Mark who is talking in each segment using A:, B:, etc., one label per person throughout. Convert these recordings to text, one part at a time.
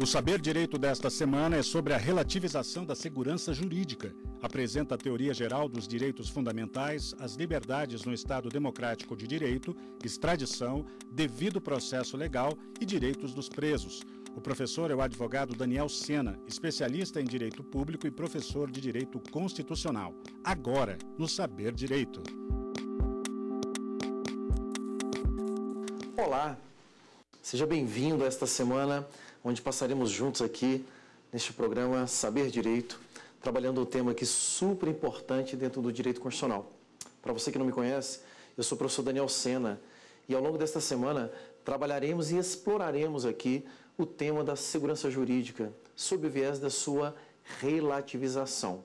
A: O saber direito desta semana é sobre a relativização da segurança jurídica. Apresenta a teoria geral dos direitos fundamentais, as liberdades no Estado democrático de direito, extradição, devido processo legal e direitos dos presos. O professor é o advogado Daniel Sena, especialista em direito público e professor de direito constitucional. Agora, no Saber Direito. Olá, seja bem-vindo a esta semana, onde passaremos juntos aqui neste programa Saber Direito, trabalhando um tema aqui super importante dentro do direito constitucional. Para você que não me conhece, eu sou o professor Daniel Sena e ao longo desta semana trabalharemos e exploraremos aqui o tema da segurança jurídica sob o viés da sua relativização.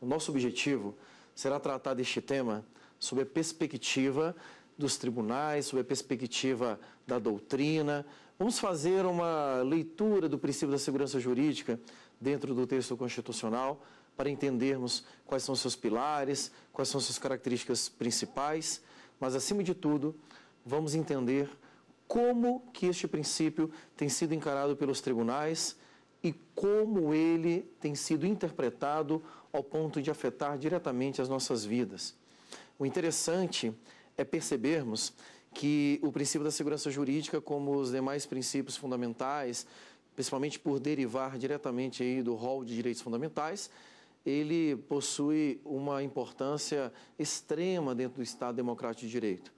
A: O nosso objetivo será tratar deste tema sob a perspectiva dos tribunais, sob a perspectiva da doutrina. Vamos fazer uma leitura do princípio da segurança jurídica dentro do texto constitucional para entendermos quais são seus pilares, quais são suas características principais, mas acima de tudo, vamos entender como que este princípio tem sido encarado pelos tribunais e como ele tem sido interpretado ao ponto de afetar diretamente as nossas vidas. O interessante é percebermos que o princípio da segurança jurídica, como os demais princípios fundamentais, principalmente por derivar diretamente aí do rol de direitos fundamentais, ele possui uma importância extrema dentro do Estado democrático de direito.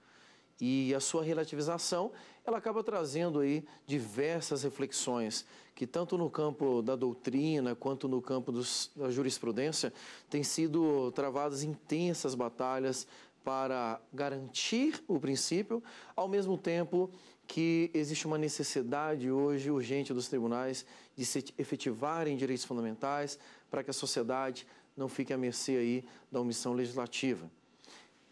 A: E a sua relativização ela acaba trazendo aí diversas reflexões que tanto no campo da doutrina quanto no campo dos, da jurisprudência têm sido travadas intensas batalhas para garantir o princípio, ao mesmo tempo que existe uma necessidade hoje urgente dos tribunais de se efetivarem direitos fundamentais para que a sociedade não fique à mercê aí da omissão legislativa.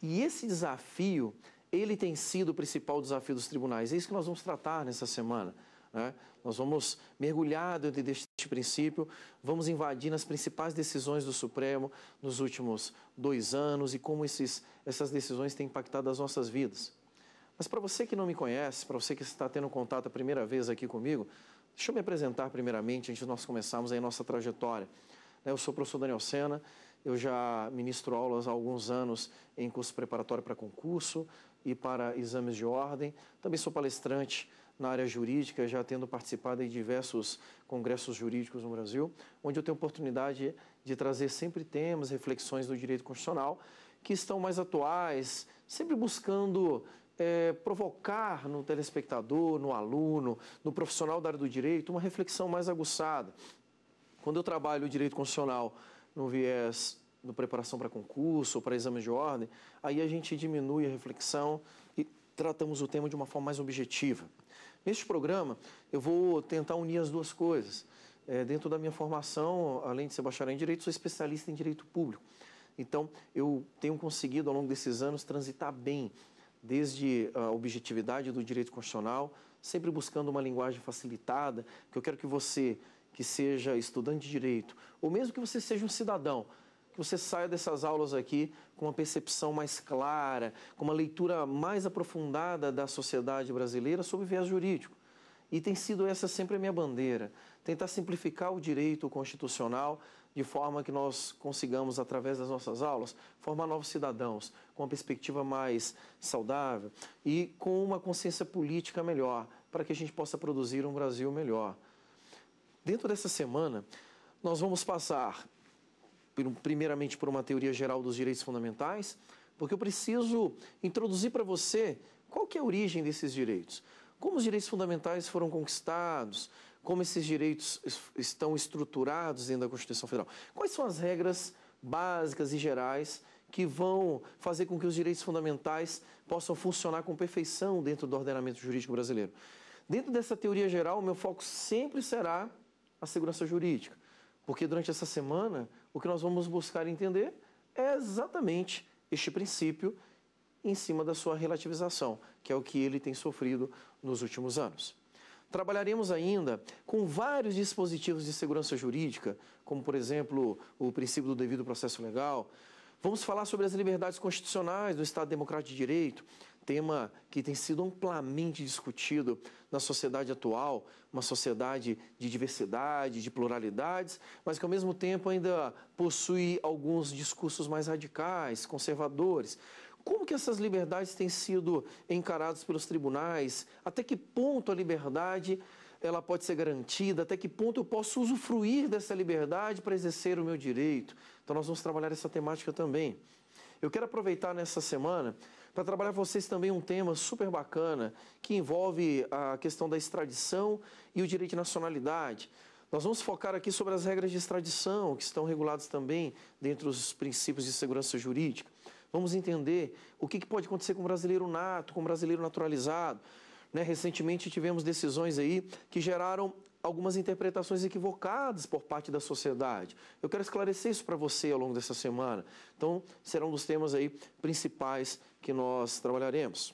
A: E esse desafio ele tem sido o principal desafio dos tribunais. É isso que nós vamos tratar nessa semana. Né? Nós vamos mergulhar dentro deste princípio, vamos invadir nas principais decisões do Supremo nos últimos dois anos e como esses, essas decisões têm impactado as nossas vidas. Mas para você que não me conhece, para você que está tendo contato a primeira vez aqui comigo, deixa eu me apresentar primeiramente antes de nós começarmos a nossa trajetória. Eu sou o professor Daniel Sena, eu já ministro aulas há alguns anos em curso preparatório para concurso, e para exames de ordem. Também sou palestrante na área jurídica, já tendo participado em diversos congressos jurídicos no Brasil, onde eu tenho oportunidade de trazer sempre temas, reflexões do direito constitucional que estão mais atuais, sempre buscando é, provocar no telespectador, no aluno, no profissional da área do direito, uma reflexão mais aguçada. Quando eu trabalho o direito constitucional no viés no preparação para concurso, ou para exames de ordem, aí a gente diminui a reflexão e tratamos o tema de uma forma mais objetiva. Neste programa, eu vou tentar unir as duas coisas. É, dentro da minha formação, além de ser bacharel em Direito, sou especialista em Direito Público. Então, eu tenho conseguido, ao longo desses anos, transitar bem, desde a objetividade do direito constitucional, sempre buscando uma linguagem facilitada, que eu quero que você, que seja estudante de direito, ou mesmo que você seja um cidadão, você saia dessas aulas aqui com uma percepção mais clara, com uma leitura mais aprofundada da sociedade brasileira sobre viés jurídico. E tem sido essa sempre a minha bandeira, tentar simplificar o direito constitucional de forma que nós consigamos, através das nossas aulas, formar novos cidadãos com uma perspectiva mais saudável e com uma consciência política melhor, para que a gente possa produzir um Brasil melhor. Dentro dessa semana, nós vamos passar primeiramente por uma teoria geral dos direitos fundamentais, porque eu preciso introduzir para você qual que é a origem desses direitos, como os direitos fundamentais foram conquistados, como esses direitos estão estruturados dentro da Constituição Federal, quais são as regras básicas e gerais que vão fazer com que os direitos fundamentais possam funcionar com perfeição dentro do ordenamento jurídico brasileiro. Dentro dessa teoria geral, o meu foco sempre será a segurança jurídica, porque durante essa semana o que nós vamos buscar entender é exatamente este princípio em cima da sua relativização, que é o que ele tem sofrido nos últimos anos. Trabalharemos ainda com vários dispositivos de segurança jurídica, como, por exemplo, o princípio do devido processo legal. Vamos falar sobre as liberdades constitucionais do Estado Democrático de Direito, tema que tem sido amplamente discutido na sociedade atual, uma sociedade de diversidade, de pluralidades, mas que ao mesmo tempo ainda possui alguns discursos mais radicais, conservadores. Como que essas liberdades têm sido encaradas pelos tribunais? Até que ponto a liberdade ela pode ser garantida? Até que ponto eu posso usufruir dessa liberdade para exercer o meu direito? Então nós vamos trabalhar essa temática também. Eu quero aproveitar nessa semana para trabalhar com vocês também um tema super bacana que envolve a questão da extradição e o direito de nacionalidade. Nós vamos focar aqui sobre as regras de extradição, que estão reguladas também dentro dos princípios de segurança jurídica. Vamos entender o que pode acontecer com o brasileiro nato, com o brasileiro naturalizado. Né? Recentemente tivemos decisões aí que geraram algumas interpretações equivocadas por parte da sociedade. Eu quero esclarecer isso para você ao longo dessa semana. Então, serão um dos temas aí principais que nós trabalharemos.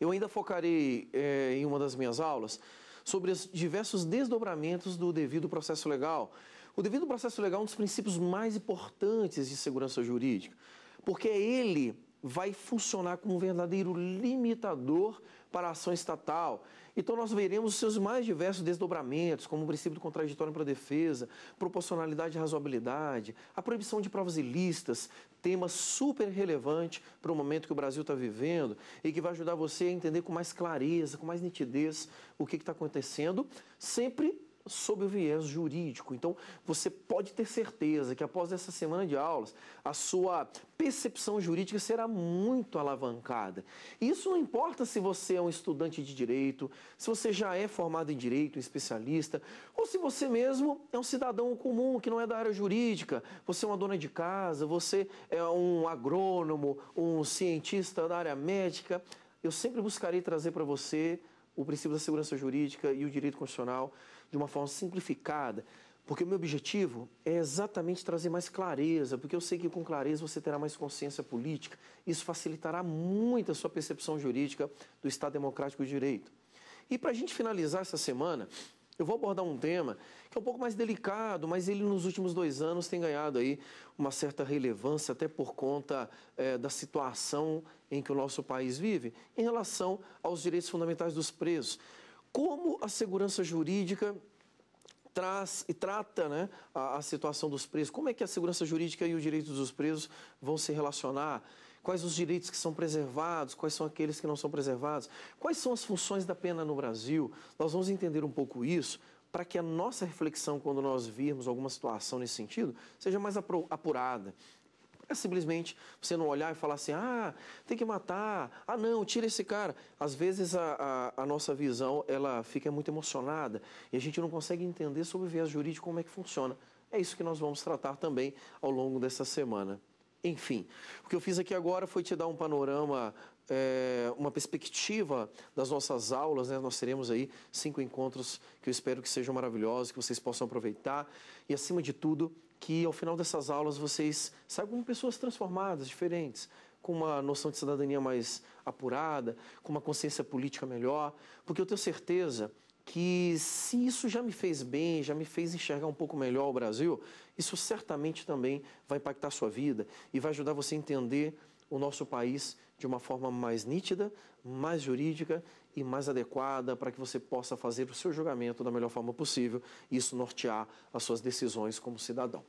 A: Eu ainda focarei é, em uma das minhas aulas sobre os diversos desdobramentos do devido processo legal. O devido processo legal é um dos princípios mais importantes de segurança jurídica, porque é ele vai funcionar como um verdadeiro limitador para a ação estatal. Então, nós veremos seus mais diversos desdobramentos, como o princípio do contraditório para a defesa, proporcionalidade e razoabilidade, a proibição de provas ilícitas, tema super relevante para o momento que o Brasil está vivendo e que vai ajudar você a entender com mais clareza, com mais nitidez o que está acontecendo, sempre sob o viés jurídico. Então, você pode ter certeza que após essa semana de aulas, a sua percepção jurídica será muito alavancada. Isso não importa se você é um estudante de direito, se você já é formado em direito, um especialista, ou se você mesmo é um cidadão comum que não é da área jurídica, você é uma dona de casa, você é um agrônomo, um cientista da área médica. Eu sempre buscarei trazer para você o princípio da segurança jurídica e o direito constitucional de uma forma simplificada, porque o meu objetivo é exatamente trazer mais clareza, porque eu sei que com clareza você terá mais consciência política. Isso facilitará muito a sua percepção jurídica do Estado Democrático de Direito. E para a gente finalizar essa semana, eu vou abordar um tema que é um pouco mais delicado, mas ele nos últimos dois anos tem ganhado aí uma certa relevância, até por conta é, da situação em que o nosso país vive, em relação aos direitos fundamentais dos presos. Como a segurança jurídica traz e trata né, a, a, situação dos presos? Como é que a segurança jurídica e os direitos dos presos vão se relacionar? Quais os direitos que são preservados? Quais são aqueles que não são preservados? Quais são as funções da pena no Brasil? Nós vamos entender um pouco isso para que a nossa reflexão, quando nós virmos alguma situação nesse sentido, seja mais apurada. É simplesmente você não olhar e falar assim, ah, tem que matar, ah não, tira esse cara. Às vezes a, a, a nossa visão ela fica muito emocionada e a gente não consegue entender sobre o viés jurídico como é que funciona. É isso que nós vamos tratar também ao longo dessa semana. Enfim, o que eu fiz aqui agora foi te dar um panorama, é, uma perspectiva das nossas aulas. Né? Nós teremos aí cinco encontros que eu espero que sejam maravilhosos, que vocês possam aproveitar. E, acima de tudo, que ao final dessas aulas vocês saiam como pessoas transformadas, diferentes, com uma noção de cidadania mais apurada, com uma consciência política melhor, porque eu tenho certeza que se isso já me fez bem, já me fez enxergar um pouco melhor o Brasil, isso certamente também vai impactar a sua vida e vai ajudar você a entender o nosso país de uma forma mais nítida, mais jurídica e mais adequada para que você possa fazer o seu julgamento da melhor forma possível e isso nortear as suas decisões como cidadão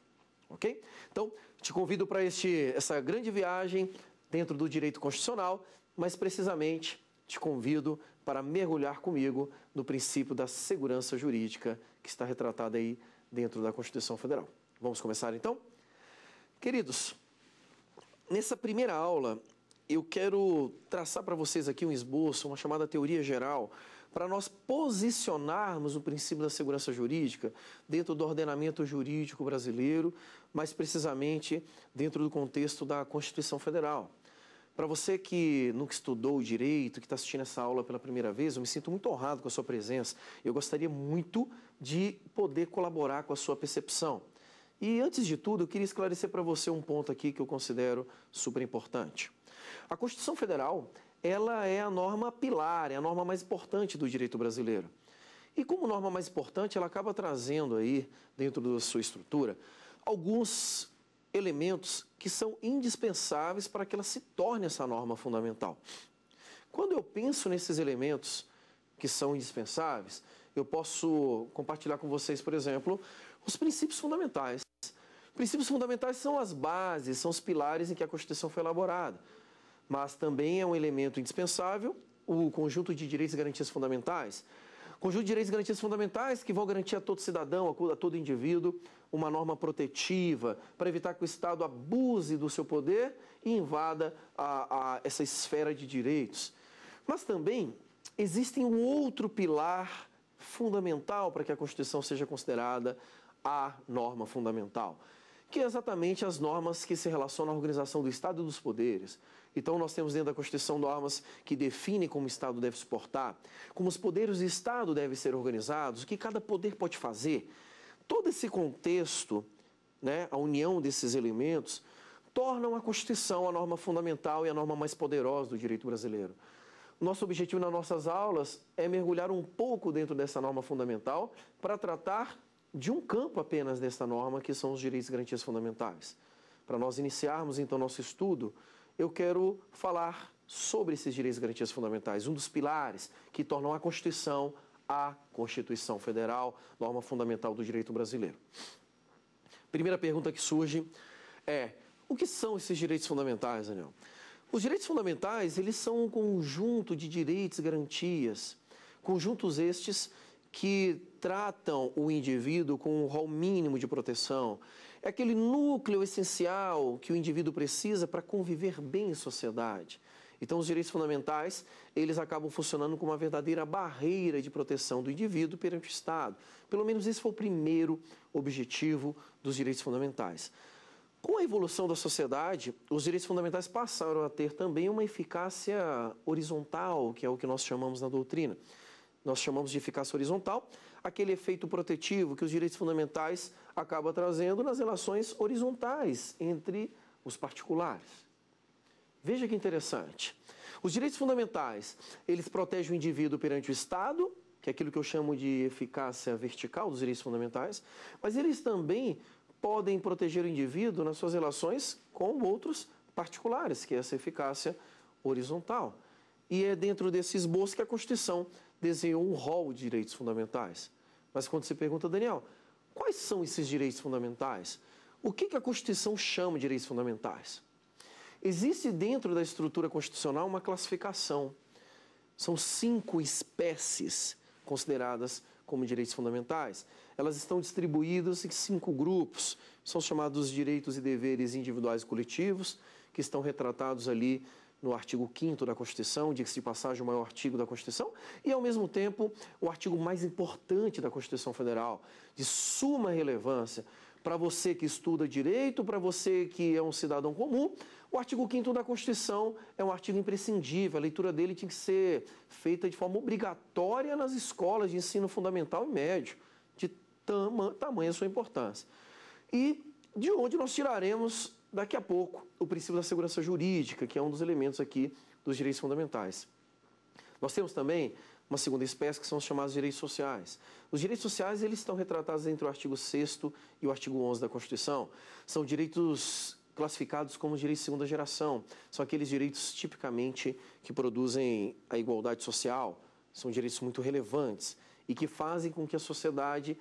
A: ok? Então, te convido para essa grande viagem dentro do direito constitucional, mas precisamente te convido para mergulhar comigo no princípio da segurança jurídica que está retratada aí dentro da Constituição Federal. Vamos começar então? Queridos, nessa primeira aula eu quero traçar para vocês aqui um esboço, uma chamada teoria geral para nós posicionarmos o princípio da segurança jurídica dentro do ordenamento jurídico brasileiro, mais precisamente dentro do contexto da Constituição Federal. Para você que nunca estudou direito, que está assistindo essa aula pela primeira vez, eu me sinto muito honrado com a sua presença. Eu gostaria muito de poder colaborar com a sua percepção. E antes de tudo, eu queria esclarecer para você um ponto aqui que eu considero super importante. A Constituição Federal, ela é a norma pilar, é a norma mais importante do direito brasileiro. E como norma mais importante, ela acaba trazendo aí, dentro da sua estrutura, alguns elementos que são indispensáveis para que ela se torne essa norma fundamental. Quando eu penso nesses elementos que são indispensáveis, eu posso compartilhar com vocês, por exemplo, os princípios fundamentais. Princípios fundamentais são as bases, são os pilares em que a Constituição foi elaborada mas também é um elemento indispensável o conjunto de direitos e garantias fundamentais. Conjunto de direitos e garantias fundamentais que vão garantir a todo cidadão, a todo indivíduo, uma norma protetiva para evitar que o Estado abuse do seu poder e invada a, a essa esfera de direitos. Mas também existe um outro pilar fundamental para que a Constituição seja considerada a norma fundamental, que é exatamente as normas que se relacionam à organização do Estado e dos poderes. Então, nós temos dentro da Constituição normas que definem como o Estado deve se portar, como os poderes do Estado devem ser organizados, o que cada poder pode fazer. Todo esse contexto, né, a união desses elementos, tornam a Constituição a norma fundamental e a norma mais poderosa do direito brasileiro. Nosso objetivo nas nossas aulas é mergulhar um pouco dentro dessa norma fundamental para tratar de um campo apenas dessa norma, que são os direitos e garantias fundamentais. Para nós iniciarmos, então, nosso estudo eu quero falar sobre esses direitos e garantias fundamentais, um dos pilares que tornam a Constituição a Constituição Federal, norma fundamental do direito brasileiro. Primeira pergunta que surge é: o que são esses direitos fundamentais, Daniel? Os direitos fundamentais, eles são um conjunto de direitos e garantias, conjuntos estes que tratam o indivíduo com um rol mínimo de proteção. É aquele núcleo essencial que o indivíduo precisa para conviver bem em sociedade. Então, os direitos fundamentais, eles acabam funcionando como uma verdadeira barreira de proteção do indivíduo perante o Estado. Pelo menos esse foi o primeiro objetivo dos direitos fundamentais. Com a evolução da sociedade, os direitos fundamentais passaram a ter também uma eficácia horizontal, que é o que nós chamamos na doutrina nós chamamos de eficácia horizontal, aquele efeito protetivo que os direitos fundamentais acabam trazendo nas relações horizontais entre os particulares. Veja que interessante. Os direitos fundamentais, eles protegem o indivíduo perante o Estado, que é aquilo que eu chamo de eficácia vertical dos direitos fundamentais, mas eles também podem proteger o indivíduo nas suas relações com outros particulares, que é essa eficácia horizontal. E é dentro desse esboço que a Constituição desenhou um rol de direitos fundamentais. Mas quando se pergunta, Daniel, quais são esses direitos fundamentais? O que, que a Constituição chama de direitos fundamentais? Existe dentro da estrutura constitucional uma classificação. São cinco espécies consideradas como direitos fundamentais. Elas estão distribuídas em cinco grupos. São chamados direitos e deveres individuais e coletivos, que estão retratados ali no artigo 5 da Constituição, diga-se de passagem, o maior artigo da Constituição, e, ao mesmo tempo, o artigo mais importante da Constituição Federal, de suma relevância para você que estuda direito, para você que é um cidadão comum, o artigo 5 da Constituição é um artigo imprescindível, a leitura dele tinha que ser feita de forma obrigatória nas escolas de ensino fundamental e médio, de tamanha sua importância. E de onde nós tiraremos daqui a pouco, o princípio da segurança jurídica, que é um dos elementos aqui dos direitos fundamentais. Nós temos também uma segunda espécie que são os chamados direitos sociais. Os direitos sociais eles estão retratados entre o artigo 6 e o artigo 11 da Constituição. São direitos classificados como direitos de segunda geração. São aqueles direitos tipicamente que produzem a igualdade social, são direitos muito relevantes e que fazem com que a sociedade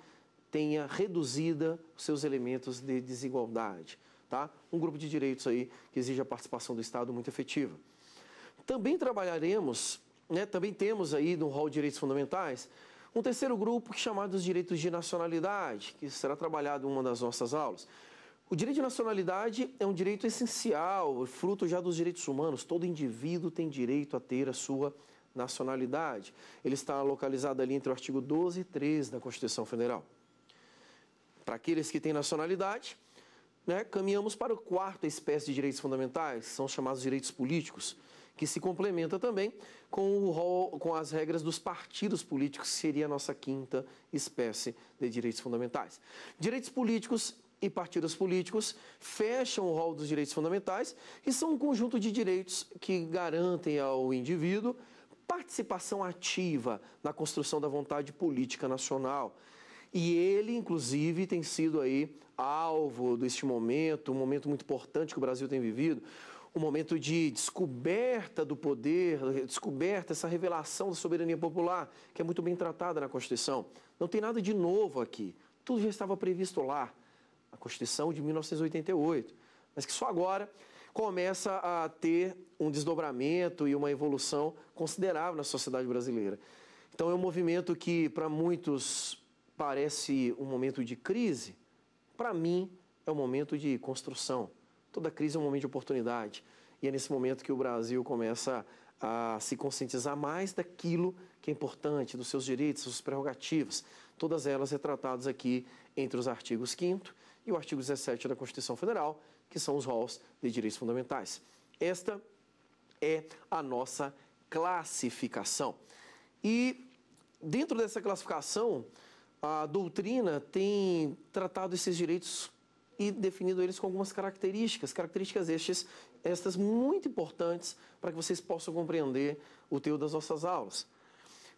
A: tenha reduzida os seus elementos de desigualdade tá? Um grupo de direitos aí que exige a participação do Estado muito efetiva. Também trabalharemos, né, também temos aí no rol de direitos fundamentais, um terceiro grupo é chamado os direitos de nacionalidade, que será trabalhado em uma das nossas aulas. O direito de nacionalidade é um direito essencial, fruto já dos direitos humanos. Todo indivíduo tem direito a ter a sua nacionalidade. Ele está localizado ali entre o artigo 12 e 13 da Constituição Federal. Para aqueles que têm nacionalidade, né? Caminhamos para a quarta espécie de direitos fundamentais, são chamados direitos políticos, que se complementa também com, o, com as regras dos partidos políticos, seria a nossa quinta espécie de direitos fundamentais. Direitos políticos e partidos políticos fecham o rol dos direitos fundamentais e são um conjunto de direitos que garantem ao indivíduo participação ativa na construção da vontade política nacional, e ele, inclusive, tem sido aí alvo deste momento, um momento muito importante que o Brasil tem vivido, um momento de descoberta do poder, descoberta essa revelação da soberania popular, que é muito bem tratada na Constituição. Não tem nada de novo aqui. Tudo já estava previsto lá, na Constituição de 1988, mas que só agora começa a ter um desdobramento e uma evolução considerável na sociedade brasileira. Então é um movimento que para muitos parece um momento de crise, para mim é um momento de construção. Toda crise é um momento de oportunidade. E é nesse momento que o Brasil começa a se conscientizar mais daquilo que é importante, dos seus direitos, suas prerrogativas. Todas elas retratadas aqui entre os artigos 5 e o artigo 17 da Constituição Federal, que são os roles de direitos fundamentais. Esta é a nossa classificação. E dentro dessa classificação, a doutrina tem tratado esses direitos e definido eles com algumas características, características estes, estas muito importantes para que vocês possam compreender o teu das nossas aulas.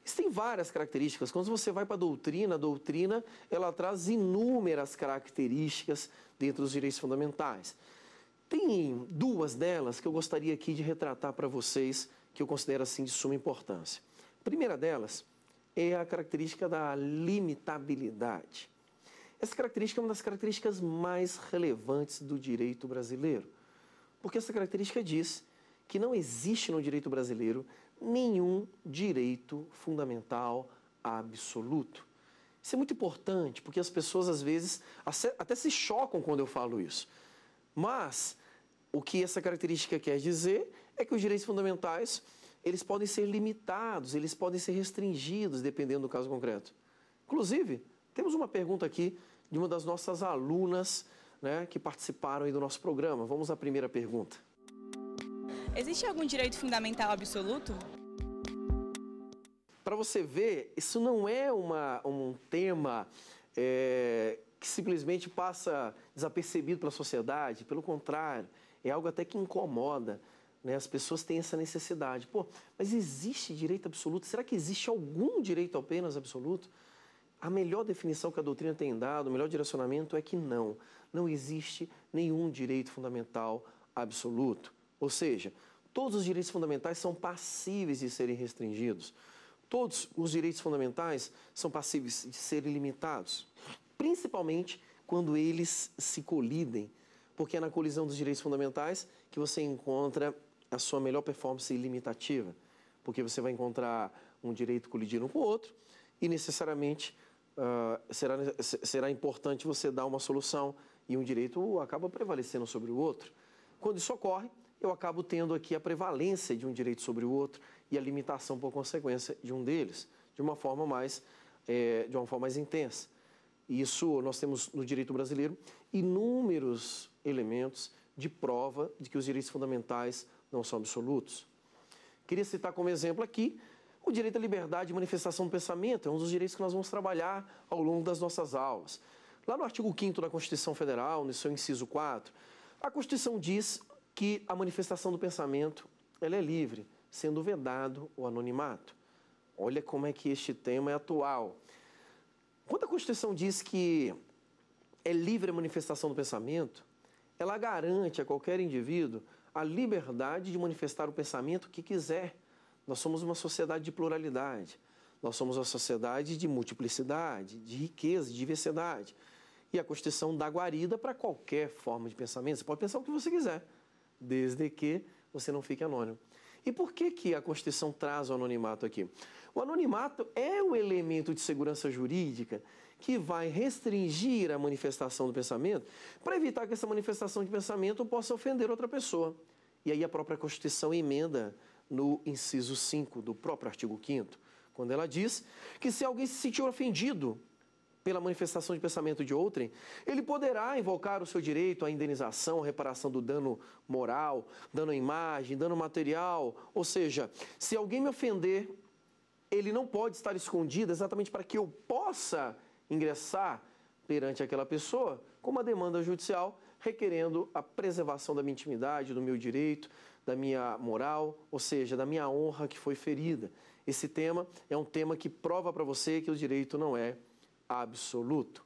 A: Existem várias características. Quando você vai para a doutrina, a doutrina ela traz inúmeras características dentro dos direitos fundamentais. Tem duas delas que eu gostaria aqui de retratar para vocês, que eu considero assim de suma importância. A primeira delas é a característica da limitabilidade. Essa característica é uma das características mais relevantes do direito brasileiro, porque essa característica diz que não existe no direito brasileiro nenhum direito fundamental absoluto. Isso é muito importante, porque as pessoas às vezes até se chocam quando eu falo isso. Mas o que essa característica quer dizer é que os direitos fundamentais eles podem ser limitados, eles podem ser restringidos, dependendo do caso concreto. Inclusive, temos uma pergunta aqui de uma das nossas alunas né, que participaram do nosso programa. Vamos à primeira pergunta. Existe algum direito fundamental absoluto? Para você ver, isso não é uma, um tema é, que simplesmente passa desapercebido pela sociedade, pelo contrário, é algo até que incomoda. Né? As pessoas têm essa necessidade. Pô, mas existe direito absoluto? Será que existe algum direito apenas absoluto? A melhor definição que a doutrina tem dado, o melhor direcionamento é que não. Não existe nenhum direito fundamental absoluto. Ou seja, todos os direitos fundamentais são passíveis de serem restringidos. Todos os direitos fundamentais são passíveis de serem limitados, principalmente quando eles se colidem, porque é na colisão dos direitos fundamentais que você encontra a sua melhor performance limitativa, porque você vai encontrar um direito colidindo com o outro e necessariamente uh, será, será importante você dar uma solução e um direito acaba prevalecendo sobre o outro. Quando isso ocorre, eu acabo tendo aqui a prevalência de um direito sobre o outro e a limitação por consequência de um deles, de uma forma mais, é, de uma forma mais intensa. Isso nós temos no direito brasileiro inúmeros elementos de prova de que os direitos fundamentais não são absolutos. Queria citar como exemplo aqui o direito à liberdade de manifestação do pensamento, é um dos direitos que nós vamos trabalhar ao longo das nossas aulas. Lá no artigo 5 da Constituição Federal, no seu inciso 4, a Constituição diz que a manifestação do pensamento ela é livre, sendo vedado o anonimato. Olha como é que este tema é atual. Quando a Constituição diz que é livre a manifestação do pensamento, ela garante a qualquer indivíduo a liberdade de manifestar o pensamento que quiser. Nós somos uma sociedade de pluralidade. Nós somos uma sociedade de multiplicidade, de riqueza, de diversidade. E a Constituição dá guarida para qualquer forma de pensamento. Você pode pensar o que você quiser, desde que você não fique anônimo. E por que, que a Constituição traz o anonimato aqui? O anonimato é o elemento de segurança jurídica que vai restringir a manifestação do pensamento para evitar que essa manifestação de pensamento possa ofender outra pessoa. E aí a própria Constituição emenda no inciso 5 do próprio artigo 5 quando ela diz que se alguém se sentir ofendido pela manifestação de pensamento de outrem, ele poderá invocar o seu direito à indenização, à reparação do dano moral, dano à imagem, dano material. Ou seja, se alguém me ofender, ele não pode estar escondido exatamente para que eu possa ingressar perante aquela pessoa com uma demanda judicial requerendo a preservação da minha intimidade, do meu direito, da minha moral, ou seja, da minha honra que foi ferida. Esse tema é um tema que prova para você que o direito não é absoluto.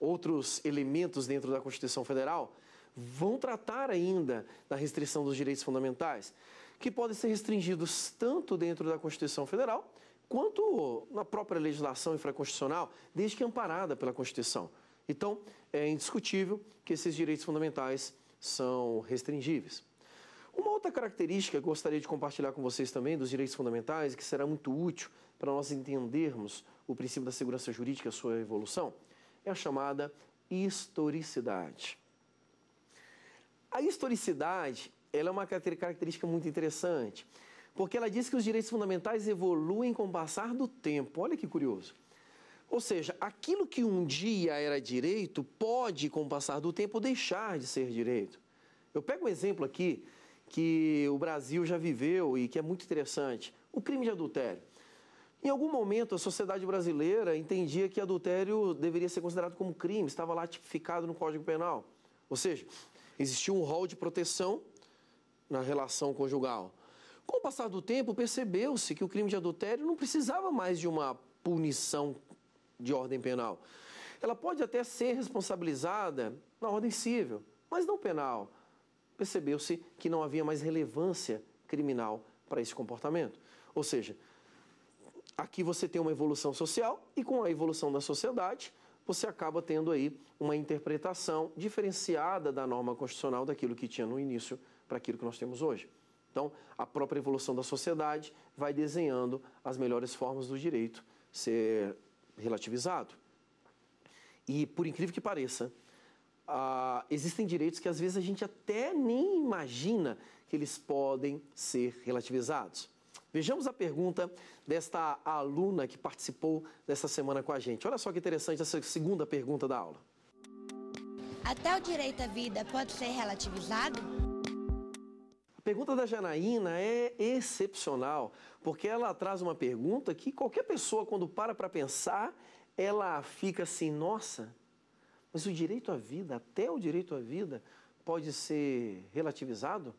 A: Outros elementos dentro da Constituição Federal vão tratar ainda da restrição dos direitos fundamentais, que podem ser restringidos tanto dentro da Constituição Federal quanto na própria legislação infraconstitucional, desde que amparada pela Constituição. Então, é indiscutível que esses direitos fundamentais são restringíveis. Uma outra característica que gostaria de compartilhar com vocês também dos direitos fundamentais, que será muito útil para nós entendermos o princípio da segurança jurídica e sua evolução, é a chamada historicidade. A historicidade ela é uma característica muito interessante porque ela diz que os direitos fundamentais evoluem com o passar do tempo. Olha que curioso. Ou seja, aquilo que um dia era direito pode, com o passar do tempo, deixar de ser direito. Eu pego um exemplo aqui que o Brasil já viveu e que é muito interessante: o crime de adultério. Em algum momento, a sociedade brasileira entendia que adultério deveria ser considerado como crime, estava lá tipificado no Código Penal. Ou seja, existia um rol de proteção na relação conjugal. Com o passar do tempo, percebeu-se que o crime de adultério não precisava mais de uma punição de ordem penal. Ela pode até ser responsabilizada na ordem civil, mas não penal. Percebeu-se que não havia mais relevância criminal para esse comportamento. Ou seja, aqui você tem uma evolução social e com a evolução da sociedade, você acaba tendo aí uma interpretação diferenciada da norma constitucional daquilo que tinha no início para aquilo que nós temos hoje. Então, a própria evolução da sociedade vai desenhando as melhores formas do direito ser relativizado. E, por incrível que pareça, existem direitos que às vezes a gente até nem imagina que eles podem ser relativizados. Vejamos a pergunta desta aluna que participou dessa semana com a gente. Olha só que interessante essa segunda pergunta da aula. Até o direito à vida pode ser relativizado? pergunta da Janaína é excepcional, porque ela traz uma pergunta que qualquer pessoa, quando para para pensar, ela fica assim: nossa, mas o direito à vida, até o direito à vida, pode ser relativizado?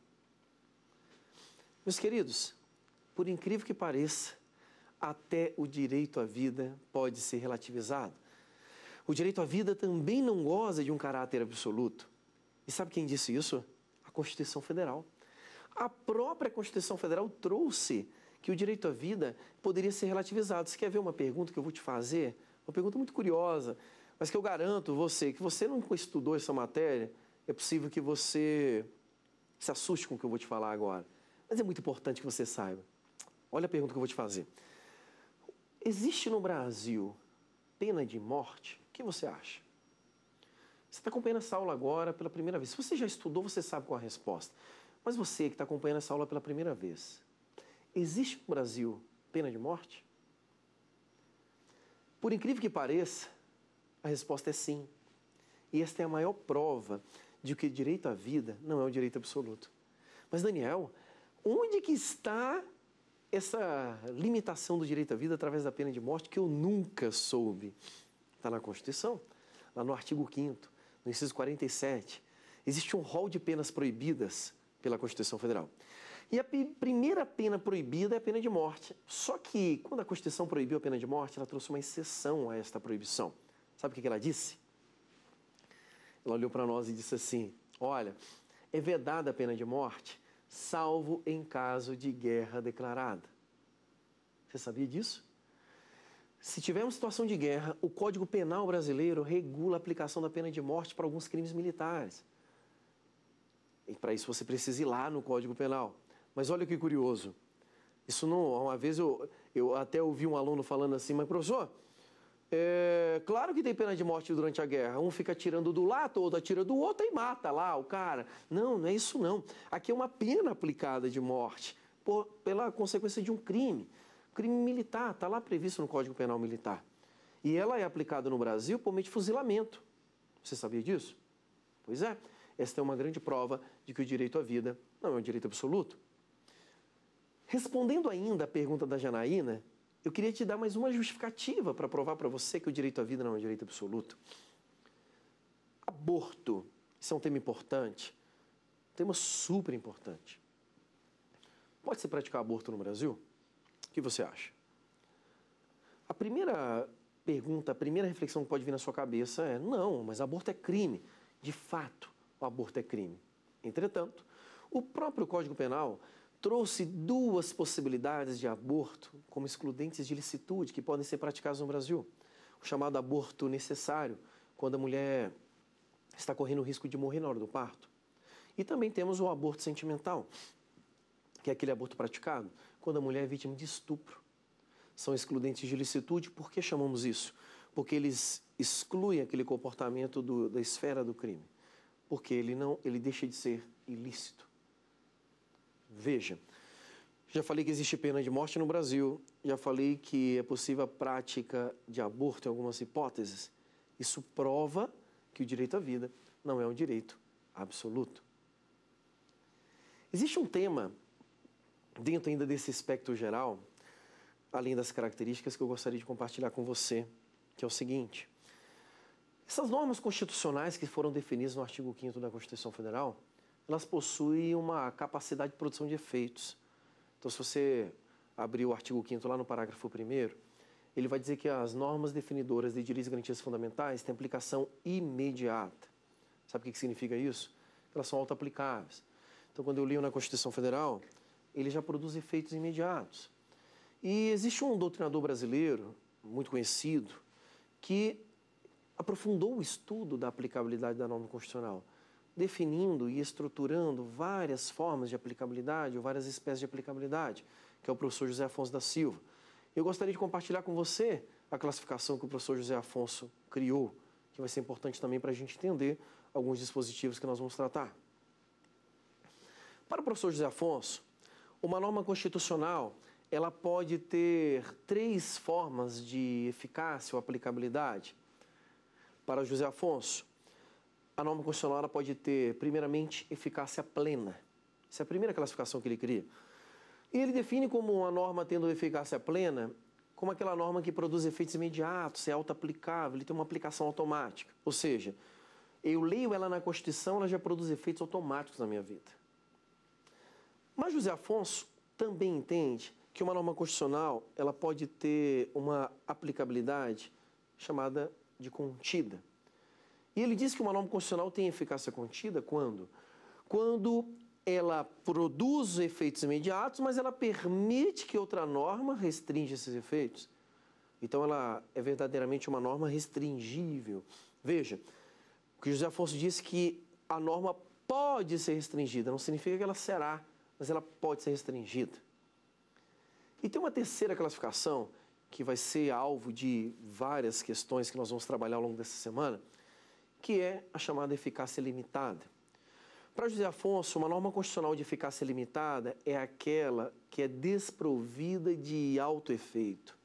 A: Meus queridos, por incrível que pareça, até o direito à vida pode ser relativizado. O direito à vida também não goza de um caráter absoluto. E sabe quem disse isso? A Constituição Federal. A própria Constituição Federal trouxe que o direito à vida poderia ser relativizado. Você quer ver uma pergunta que eu vou te fazer? Uma pergunta muito curiosa, mas que eu garanto você que você não estudou essa matéria, é possível que você se assuste com o que eu vou te falar agora. Mas é muito importante que você saiba. Olha a pergunta que eu vou te fazer. Existe no Brasil pena de morte? O que você acha? Você está acompanhando essa aula agora pela primeira vez. Se você já estudou, você sabe qual a resposta. Mas você que está acompanhando essa aula pela primeira vez, existe no Brasil pena de morte? Por incrível que pareça, a resposta é sim. E esta é a maior prova de que direito à vida não é um direito absoluto. Mas, Daniel, onde que está essa limitação do direito à vida através da pena de morte que eu nunca soube? Está na Constituição, lá no artigo 5 no inciso 47. Existe um rol de penas proibidas pela Constituição Federal. E a primeira pena proibida é a pena de morte. Só que, quando a Constituição proibiu a pena de morte, ela trouxe uma exceção a esta proibição. Sabe o que ela disse? Ela olhou para nós e disse assim: Olha, é vedada a pena de morte, salvo em caso de guerra declarada. Você sabia disso? Se tivermos situação de guerra, o Código Penal brasileiro regula a aplicação da pena de morte para alguns crimes militares. E para isso você precisa ir lá no Código Penal. Mas olha que curioso. Isso não. Uma vez eu, eu até ouvi um aluno falando assim, mas professor, é, claro que tem pena de morte durante a guerra. Um fica tirando do lado, outro atira do outro e mata lá o cara. Não, não é isso não. Aqui é uma pena aplicada de morte por, pela consequência de um crime. Crime militar, está lá previsto no Código Penal Militar. E ela é aplicada no Brasil por meio de fuzilamento. Você sabia disso? Pois é. Esta é uma grande prova de que o direito à vida não é um direito absoluto. Respondendo ainda à pergunta da Janaína, eu queria te dar mais uma justificativa para provar para você que o direito à vida não é um direito absoluto. Aborto, isso é um tema importante, um tema super importante. Pode se praticar aborto no Brasil? O que você acha? A primeira pergunta, a primeira reflexão que pode vir na sua cabeça é: não, mas aborto é crime. De fato, o aborto é crime. Entretanto, o próprio Código Penal trouxe duas possibilidades de aborto como excludentes de licitude que podem ser praticados no Brasil. O chamado aborto necessário, quando a mulher está correndo o risco de morrer na hora do parto. E também temos o aborto sentimental, que é aquele aborto praticado quando a mulher é vítima de estupro. São excludentes de licitude, por que chamamos isso? Porque eles excluem aquele comportamento do, da esfera do crime porque ele não, ele deixa de ser ilícito. Veja, já falei que existe pena de morte no Brasil, já falei que é possível a prática de aborto em algumas hipóteses. Isso prova que o direito à vida não é um direito absoluto. Existe um tema dentro ainda desse espectro geral, além das características que eu gostaria de compartilhar com você, que é o seguinte: essas normas constitucionais que foram definidas no artigo 5 da Constituição Federal, elas possuem uma capacidade de produção de efeitos. Então, se você abrir o artigo 5 lá no parágrafo 1 ele vai dizer que as normas definidoras de direitos e garantias fundamentais têm aplicação imediata. Sabe o que significa isso? Elas são auto-aplicáveis. Então, quando eu leio na Constituição Federal, ele já produz efeitos imediatos. E existe um doutrinador brasileiro, muito conhecido, que aprofundou o estudo da aplicabilidade da norma constitucional, definindo e estruturando várias formas de aplicabilidade ou várias espécies de aplicabilidade, que é o professor José Afonso da Silva. Eu gostaria de compartilhar com você a classificação que o professor José Afonso criou, que vai ser importante também para a gente entender alguns dispositivos que nós vamos tratar. Para o professor José Afonso, uma norma constitucional ela pode ter três formas de eficácia ou aplicabilidade. Para José Afonso, a norma constitucional pode ter, primeiramente, eficácia plena. Essa é a primeira classificação que ele cria. E ele define como uma norma tendo eficácia plena como aquela norma que produz efeitos imediatos, é auto-aplicável, ele tem uma aplicação automática. Ou seja, eu leio ela na Constituição, ela já produz efeitos automáticos na minha vida. Mas José Afonso também entende que uma norma constitucional ela pode ter uma aplicabilidade chamada de contida. E ele diz que uma norma constitucional tem eficácia contida quando? Quando ela produz efeitos imediatos, mas ela permite que outra norma restringe esses efeitos. Então ela é verdadeiramente uma norma restringível. Veja, o que José Afonso disse que a norma pode ser restringida, não significa que ela será, mas ela pode ser restringida. E tem uma terceira classificação que vai ser alvo de várias questões que nós vamos trabalhar ao longo dessa semana, que é a chamada eficácia limitada. Para José Afonso, uma norma constitucional de eficácia limitada é aquela que é desprovida de autoefeito.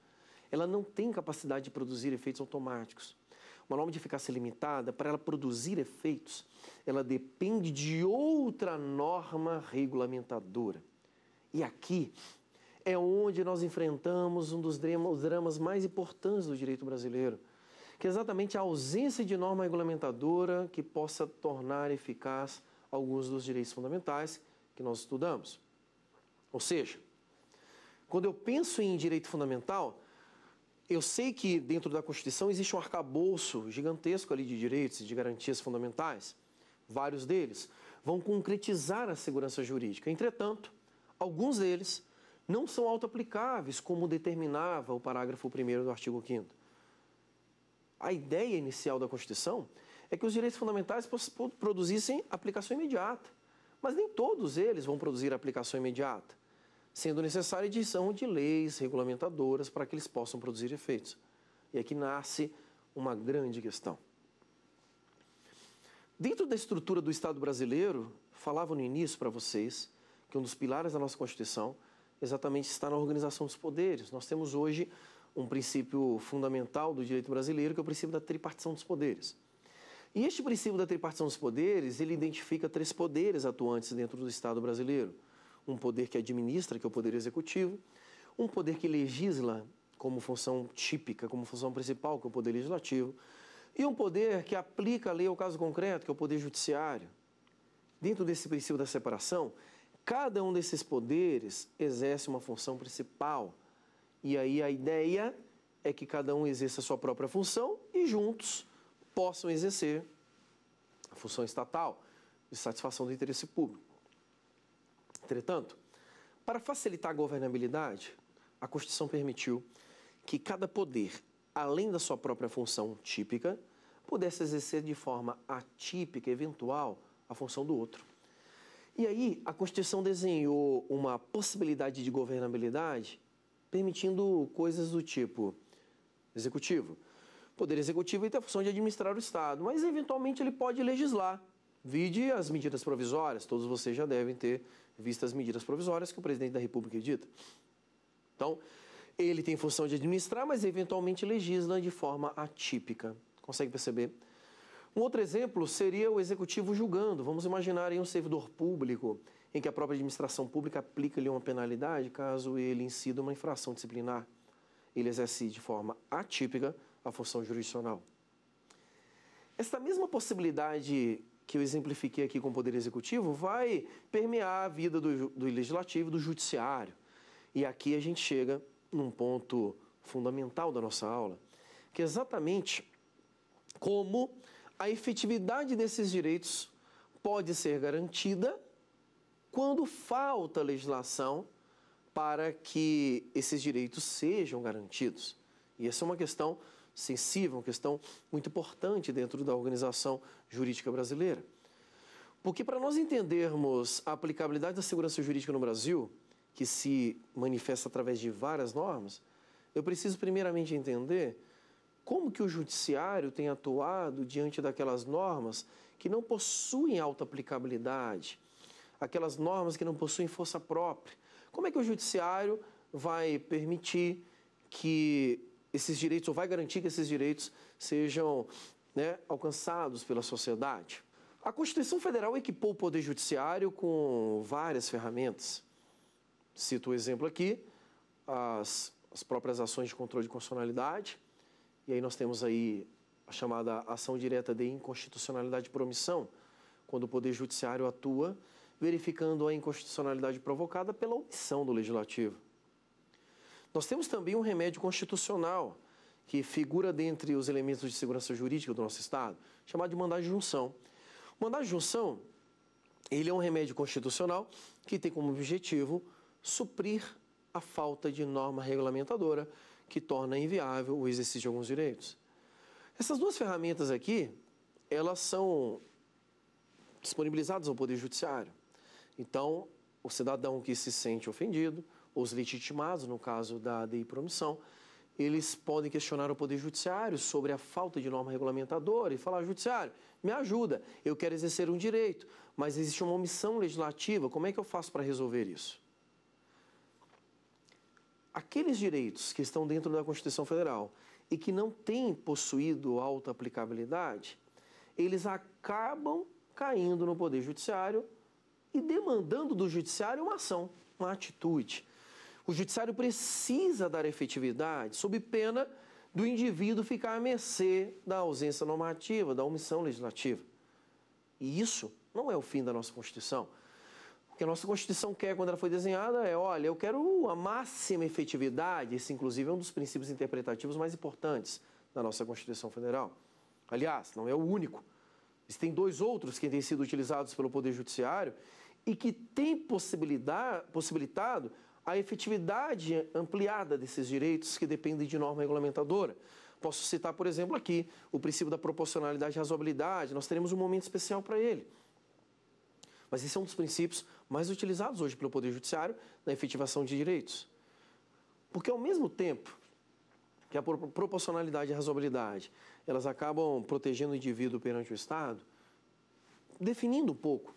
A: Ela não tem capacidade de produzir efeitos automáticos. Uma norma de eficácia limitada, para ela produzir efeitos, ela depende de outra norma regulamentadora. E aqui é onde nós enfrentamos um dos dramas mais importantes do direito brasileiro, que é exatamente a ausência de norma regulamentadora que possa tornar eficaz alguns dos direitos fundamentais que nós estudamos. Ou seja, quando eu penso em direito fundamental, eu sei que dentro da Constituição existe um arcabouço gigantesco ali de direitos e de garantias fundamentais. Vários deles vão concretizar a segurança jurídica. Entretanto, alguns deles não são autoaplicáveis, como determinava o parágrafo 1 do artigo 5. A ideia inicial da Constituição é que os direitos fundamentais produzissem aplicação imediata, mas nem todos eles vão produzir aplicação imediata, sendo necessária a edição de leis regulamentadoras para que eles possam produzir efeitos. E aqui nasce uma grande questão. Dentro da estrutura do Estado brasileiro, falava no início para vocês que um dos pilares da nossa Constituição exatamente está na organização dos poderes. Nós temos hoje um princípio fundamental do direito brasileiro, que é o princípio da tripartição dos poderes. E este princípio da tripartição dos poderes, ele identifica três poderes atuantes dentro do Estado brasileiro. Um poder que administra, que é o poder executivo, um poder que legisla como função típica, como função principal, que é o poder legislativo, e um poder que aplica a lei ao caso concreto, que é o poder judiciário. Dentro desse princípio da separação, Cada um desses poderes exerce uma função principal. E aí a ideia é que cada um exerça a sua própria função e juntos possam exercer a função estatal de satisfação do interesse público. Entretanto, para facilitar a governabilidade, a Constituição permitiu que cada poder, além da sua própria função típica, pudesse exercer de forma atípica, eventual, a função do outro. E aí, a Constituição desenhou uma possibilidade de governabilidade permitindo coisas do tipo executivo. poder executivo tem a função de administrar o Estado, mas eventualmente ele pode legislar. Vide as medidas provisórias, todos vocês já devem ter visto as medidas provisórias que o presidente da República edita. Então, ele tem função de administrar, mas eventualmente legisla de forma atípica. Consegue perceber? Um outro exemplo seria o executivo julgando. Vamos imaginar aí um servidor público em que a própria administração pública aplica-lhe uma penalidade caso ele incida uma infração disciplinar. Ele exerce de forma atípica a função jurisdicional. Esta mesma possibilidade que eu exemplifiquei aqui com o Poder Executivo vai permear a vida do, do Legislativo do Judiciário. E aqui a gente chega num ponto fundamental da nossa aula, que é exatamente como a efetividade desses direitos pode ser garantida quando falta legislação para que esses direitos sejam garantidos. E essa é uma questão sensível, uma questão muito importante dentro da organização jurídica brasileira. Porque para nós entendermos a aplicabilidade da segurança jurídica no Brasil, que se manifesta através de várias normas, eu preciso primeiramente entender como que o judiciário tem atuado diante daquelas normas que não possuem alta aplicabilidade, aquelas normas que não possuem força própria. Como é que o judiciário vai permitir que esses direitos, ou vai garantir que esses direitos sejam né, alcançados pela sociedade? A Constituição Federal equipou o Poder Judiciário com várias ferramentas. Cito o um exemplo aqui, as, as próprias ações de controle de constitucionalidade, e aí nós temos aí a chamada ação direta de inconstitucionalidade por promissão, quando o Poder Judiciário atua verificando a inconstitucionalidade provocada pela omissão do Legislativo. Nós temos também um remédio constitucional que figura dentre os elementos de segurança jurídica do nosso Estado, chamado de mandado de junção. O mandado de junção, ele é um remédio constitucional que tem como objetivo suprir a falta de norma regulamentadora que torna inviável o exercício de alguns direitos. Essas duas ferramentas aqui, elas são disponibilizadas ao Poder Judiciário. Então, o cidadão que se sente ofendido, os legitimados, no caso da DI promissão, eles podem questionar o Poder Judiciário sobre a falta de norma regulamentadora e falar: Judiciário, me ajuda, eu quero exercer um direito, mas existe uma omissão legislativa, como é que eu faço para resolver isso? aqueles direitos que estão dentro da Constituição Federal e que não têm possuído alta aplicabilidade, eles acabam caindo no Poder Judiciário e demandando do Judiciário uma ação, uma atitude. O Judiciário precisa dar efetividade sob pena do indivíduo ficar à mercê da ausência normativa, da omissão legislativa. E isso não é o fim da nossa Constituição que a nossa Constituição quer quando ela foi desenhada é, olha, eu quero a máxima efetividade, esse inclusive é um dos princípios interpretativos mais importantes da nossa Constituição Federal. Aliás, não é o único. Existem dois outros que têm sido utilizados pelo Poder Judiciário e que têm possibilitado a efetividade ampliada desses direitos que dependem de norma regulamentadora. Posso citar, por exemplo, aqui o princípio da proporcionalidade e razoabilidade, nós teremos um momento especial para ele. Mas esse é um dos princípios mas utilizados hoje pelo Poder Judiciário na efetivação de direitos. Porque, ao mesmo tempo que a proporcionalidade e a razoabilidade elas acabam protegendo o indivíduo perante o Estado, definindo um pouco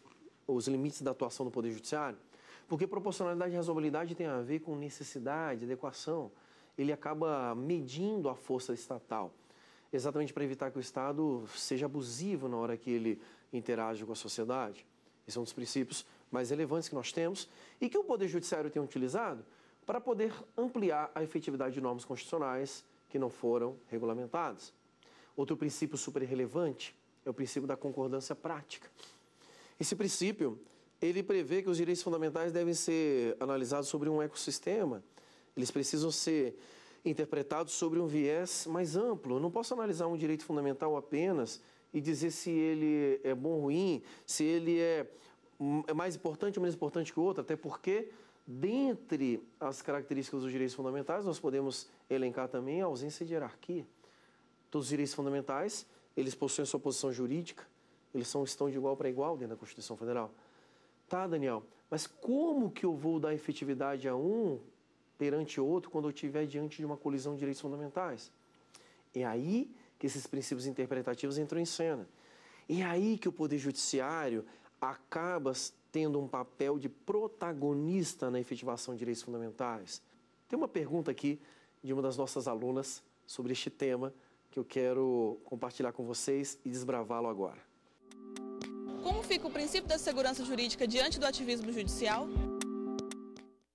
A: os limites da atuação do Poder Judiciário, porque proporcionalidade e razoabilidade tem a ver com necessidade, adequação. Ele acaba medindo a força estatal, exatamente para evitar que o Estado seja abusivo na hora que ele interage com a sociedade. Esse é um dos princípios mais relevantes que nós temos e que o Poder Judiciário tem utilizado para poder ampliar a efetividade de normas constitucionais que não foram regulamentadas. Outro princípio super relevante é o princípio da concordância prática. Esse princípio, ele prevê que os direitos fundamentais devem ser analisados sobre um ecossistema. Eles precisam ser interpretados sobre um viés mais amplo. Eu não posso analisar um direito fundamental apenas e dizer se ele é bom ou ruim, se ele é é mais importante ou menos importante que o outro, até porque, dentre as características dos direitos fundamentais, nós podemos elencar também a ausência de hierarquia. Todos os direitos fundamentais, eles possuem sua posição jurídica, eles são, estão de igual para igual dentro da Constituição Federal. Tá, Daniel, mas como que eu vou dar efetividade a um perante outro quando eu estiver diante de uma colisão de direitos fundamentais? É aí que esses princípios interpretativos entram em cena. É aí que o Poder Judiciário, acaba tendo um papel de protagonista na efetivação de direitos fundamentais? Tem uma pergunta aqui de uma das nossas alunas sobre este tema que eu quero compartilhar com vocês e desbravá-lo agora. Como fica o princípio da segurança jurídica diante do ativismo judicial?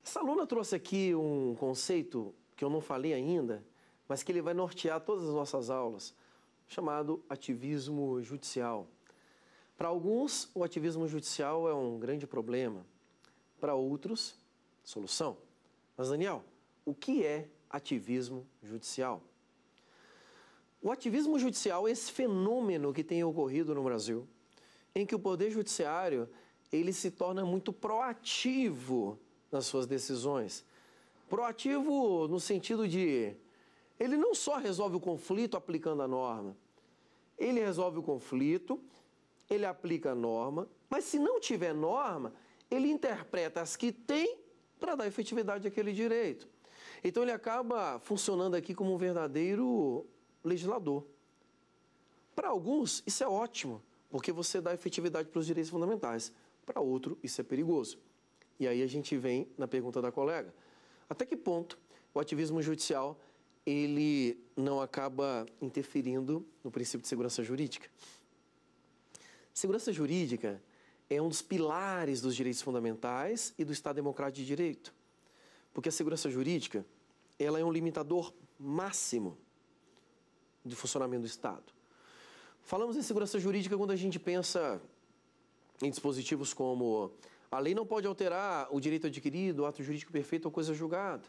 A: Essa aluna trouxe aqui um conceito que eu não falei ainda, mas que ele vai nortear todas as nossas aulas, chamado ativismo judicial. Para alguns, o ativismo judicial é um grande problema. Para outros, solução. Mas, Daniel, o que é ativismo judicial? O ativismo judicial é esse fenômeno que tem ocorrido no Brasil, em que o poder judiciário ele se torna muito proativo nas suas decisões. Proativo no sentido de ele não só resolve o conflito aplicando a norma, ele resolve o conflito ele aplica norma, mas se não tiver norma, ele interpreta as que tem para dar efetividade àquele direito. Então ele acaba funcionando aqui como um verdadeiro legislador. Para alguns, isso é ótimo, porque você dá efetividade para os direitos fundamentais. Para outro, isso é perigoso. E aí a gente vem na pergunta da colega. Até que ponto o ativismo judicial ele não acaba interferindo no princípio de segurança jurídica? Segurança jurídica é um dos pilares dos direitos fundamentais e do Estado Democrático de Direito, porque a segurança jurídica ela é um limitador máximo de funcionamento do Estado. Falamos em segurança jurídica quando a gente pensa em dispositivos como a lei não pode alterar o direito adquirido, o ato jurídico perfeito ou coisa julgada.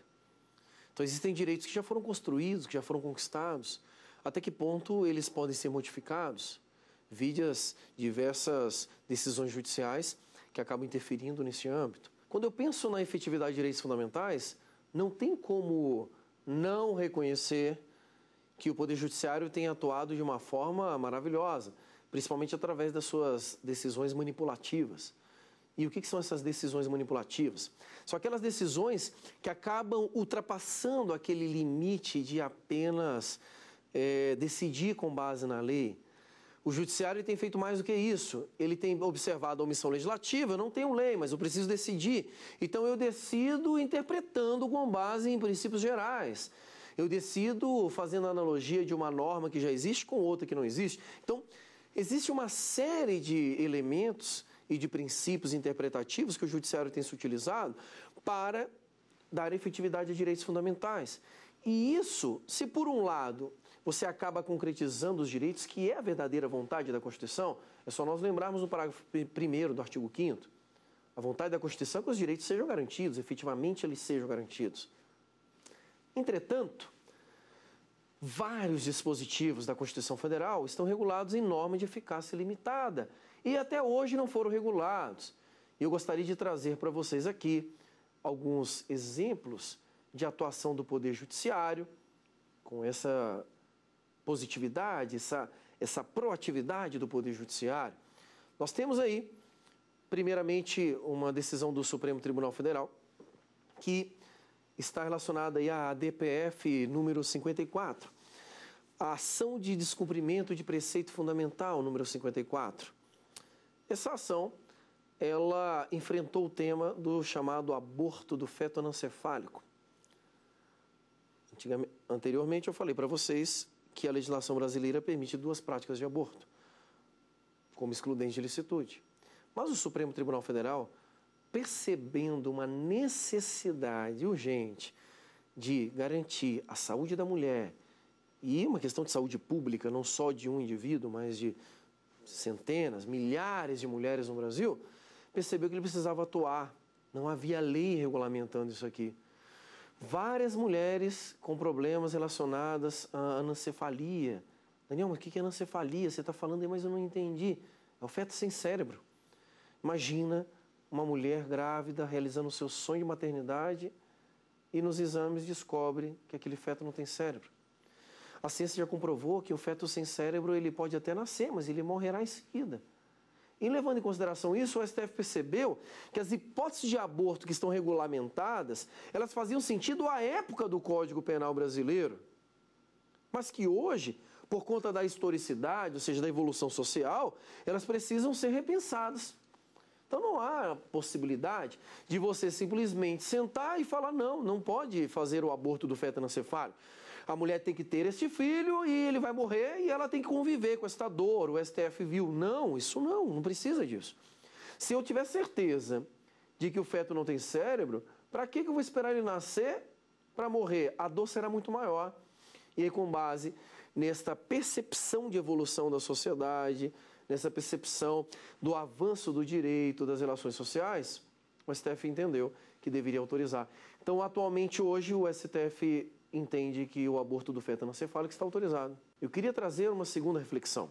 A: Então existem direitos que já foram construídos, que já foram conquistados. Até que ponto eles podem ser modificados? Vídeas diversas decisões judiciais que acabam interferindo nesse âmbito. Quando eu penso na efetividade de direitos fundamentais, não tem como não reconhecer que o Poder Judiciário tem atuado de uma forma maravilhosa, principalmente através das suas decisões manipulativas. E o que, são essas decisões manipulativas? São aquelas decisões que acabam ultrapassando aquele limite de apenas é, decidir com base na lei o judiciário tem feito mais do que isso. Ele tem observado a omissão legislativa, eu não tenho lei, mas eu preciso decidir. Então eu decido interpretando com base em princípios gerais. Eu decido fazendo analogia de uma norma que já existe com outra que não existe. Então, existe uma série de elementos e de princípios interpretativos que o judiciário tem se utilizado para dar efetividade a direitos fundamentais. E isso, se por um lado você acaba concretizando os direitos, que é a verdadeira vontade da Constituição. É só nós lembrarmos o parágrafo 1 do artigo 5 a vontade da Constituição é que os direitos sejam garantidos, efetivamente eles sejam garantidos. Entretanto, vários dispositivos da Constituição Federal estão regulados em norma de eficácia limitada e até hoje não foram regulados. Eu gostaria de trazer para vocês aqui alguns exemplos de atuação do Poder Judiciário com essa positividade, essa, essa proatividade do Poder Judiciário, nós temos aí, primeiramente, uma decisão do Supremo Tribunal Federal que está relacionada aí à DPF número 54, a ação de descumprimento de preceito fundamental número 54. Essa ação, ela enfrentou o tema do chamado aborto do feto anencefálico. Anteriormente eu falei para vocês que a legislação brasileira permite duas práticas de aborto, como excludente de licitude. Mas o Supremo Tribunal Federal, percebendo uma necessidade urgente de garantir a saúde da mulher e uma questão de saúde pública, não só de um indivíduo, mas de centenas, milhares de mulheres no Brasil, percebeu que ele precisava atuar. Não havia lei regulamentando isso aqui várias mulheres com problemas relacionados à anencefalia. Daniel, mas o que é anencefalia? Você está falando aí, mas eu não entendi. É o feto sem cérebro. Imagina uma mulher grávida realizando o seu sonho de maternidade e nos exames descobre que aquele feto não tem cérebro. A ciência já comprovou que o feto sem cérebro ele pode até nascer, mas ele morrerá em seguida. E levando em consideração isso, o STF percebeu que as hipóteses de aborto que estão regulamentadas, elas faziam sentido à época do Código Penal brasileiro, mas que hoje, por conta da historicidade, ou seja, da evolução social, elas precisam ser repensadas. Então não há possibilidade de você simplesmente sentar e falar não, não pode fazer o aborto do feto anencefálico a mulher tem que ter este filho e ele vai morrer e ela tem que conviver com esta dor. O STF viu. Não, isso não, não precisa disso. Se eu tiver certeza de que o feto não tem cérebro, para que, que eu vou esperar ele nascer para morrer? A dor será muito maior. E aí, com base nesta percepção de evolução da sociedade, nessa percepção do avanço do direito, das relações sociais, o STF entendeu que deveria autorizar. Então, atualmente, hoje, o STF entende que o aborto do feto anencefálico está autorizado. Eu queria trazer uma segunda reflexão,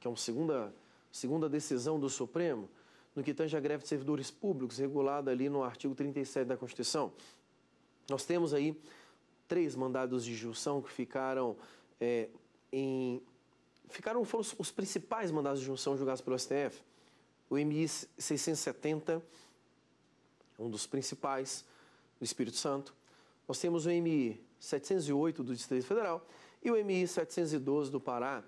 A: que é uma segunda, segunda decisão do Supremo, no que tange à greve de servidores públicos, regulada ali no artigo 37 da Constituição. Nós temos aí três mandados de junção que ficaram é, em. Ficaram, foram os principais mandados de junção julgados pelo STF. O MI 670, um dos principais do Espírito Santo. Nós temos o MI 708 do Distrito Federal e o MI 712 do Pará.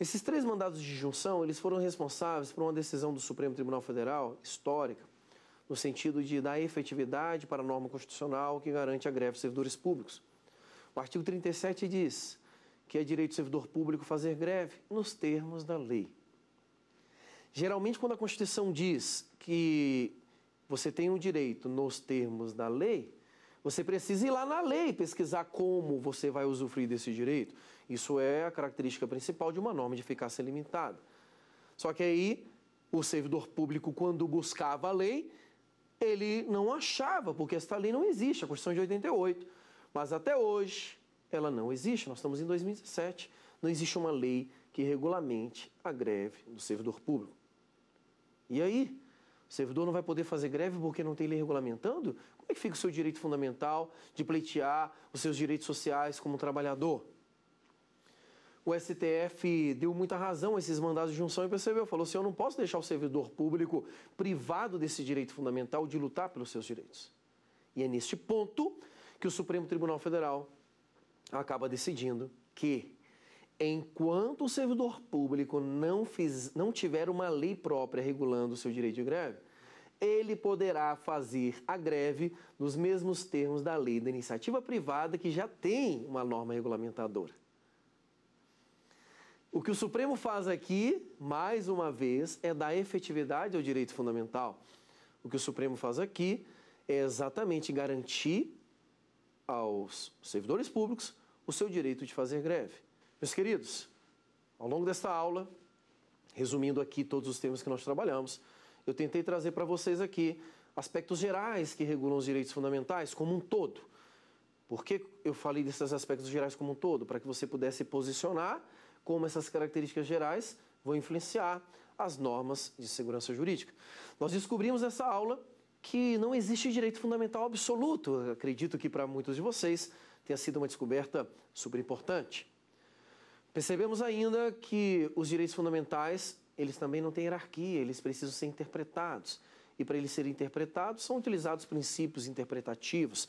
A: Esses três mandados de junção, eles foram responsáveis por uma decisão do Supremo Tribunal Federal histórica, no sentido de dar efetividade para a norma constitucional que garante a greve de servidores públicos. O artigo 37 diz que é direito do servidor público fazer greve nos termos da lei. Geralmente, quando a Constituição diz que você tem o um direito nos termos da lei, você precisa ir lá na lei pesquisar como você vai usufruir desse direito. Isso é a característica principal de uma norma de eficácia limitada. Só que aí, o servidor público, quando buscava a lei, ele não achava, porque esta lei não existe, a Constituição de 88. Mas até hoje, ela não existe. Nós estamos em 2017. Não existe uma lei que regulamente a greve do servidor público. E aí? O servidor não vai poder fazer greve porque não tem lei regulamentando? Como é que fica o seu direito fundamental de pleitear os seus direitos sociais como trabalhador? O STF deu muita razão a esses mandados de junção e percebeu, falou assim, eu não posso deixar o servidor público privado desse direito fundamental de lutar pelos seus direitos. E é neste ponto que o Supremo Tribunal Federal acaba decidindo que enquanto o servidor público não, fiz, não tiver uma lei própria regulando o seu direito de greve, ele poderá fazer a greve nos mesmos termos da lei da iniciativa privada, que já tem uma norma regulamentadora. O que o Supremo faz aqui, mais uma vez, é dar efetividade ao direito fundamental. O que o Supremo faz aqui é exatamente garantir aos servidores públicos o seu direito de fazer greve. Meus queridos, ao longo desta aula, resumindo aqui todos os temas que nós trabalhamos, eu tentei trazer para vocês aqui aspectos gerais que regulam os direitos fundamentais como um todo. Por que eu falei desses aspectos gerais como um todo? Para que você pudesse posicionar como essas características gerais vão influenciar as normas de segurança jurídica. Nós descobrimos nessa aula que não existe direito fundamental absoluto. Eu acredito que para muitos de vocês tenha sido uma descoberta super importante. Percebemos ainda que os direitos fundamentais eles também não têm hierarquia, eles precisam ser interpretados. E para eles serem interpretados, são utilizados princípios interpretativos,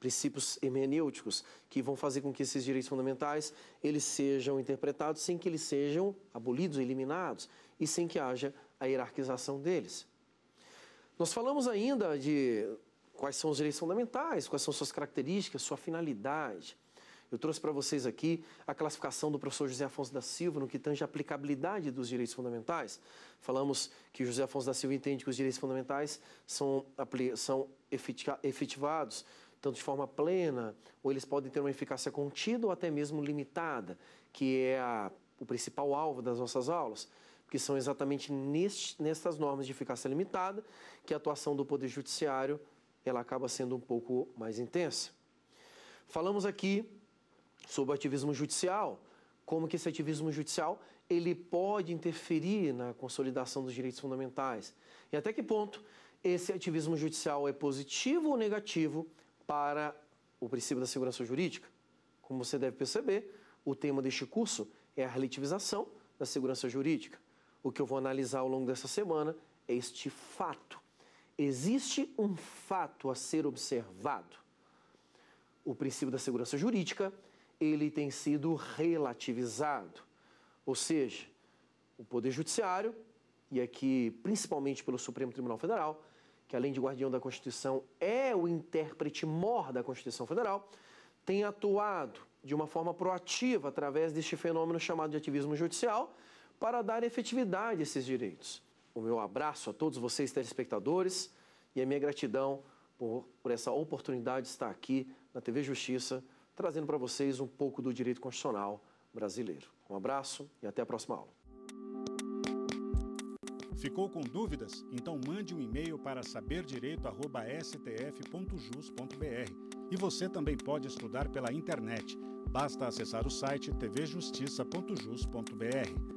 A: princípios hermenêuticos, que vão fazer com que esses direitos fundamentais eles sejam interpretados sem que eles sejam abolidos, eliminados, e sem que haja a hierarquização deles. Nós falamos ainda de quais são os direitos fundamentais, quais são suas características, sua finalidade. Eu trouxe para vocês aqui a classificação do professor José Afonso da Silva no que tange a aplicabilidade dos direitos fundamentais. Falamos que José Afonso da Silva entende que os direitos fundamentais são, são efetivados tanto de forma plena, ou eles podem ter uma eficácia contida ou até mesmo limitada, que é a, o principal alvo das nossas aulas que são exatamente nestas normas de eficácia limitada que a atuação do Poder Judiciário ela acaba sendo um pouco mais intensa. Falamos aqui sobre o ativismo judicial, como que esse ativismo judicial ele pode interferir na consolidação dos direitos fundamentais e até que ponto esse ativismo judicial é positivo ou negativo para o princípio da segurança jurídica. Como você deve perceber, o tema deste curso é a relativização da segurança jurídica. O que eu vou analisar ao longo dessa semana é este fato. Existe um fato a ser observado. O princípio da segurança jurídica ele tem sido relativizado. Ou seja, o Poder Judiciário, e aqui principalmente pelo Supremo Tribunal Federal, que além de guardião da Constituição é o intérprete mor da Constituição Federal, tem atuado de uma forma proativa através deste fenômeno chamado de ativismo judicial para dar efetividade a esses direitos. O meu abraço a todos vocês, telespectadores, e a minha gratidão por, por essa oportunidade de estar aqui na TV Justiça trazendo para vocês um pouco do direito constitucional brasileiro. Um abraço e até a próxima aula. Ficou com dúvidas? Então mande um e-mail para saberdireito@stf.jus.br. E você também pode estudar pela internet. Basta acessar o site tvjustiça.jus.br.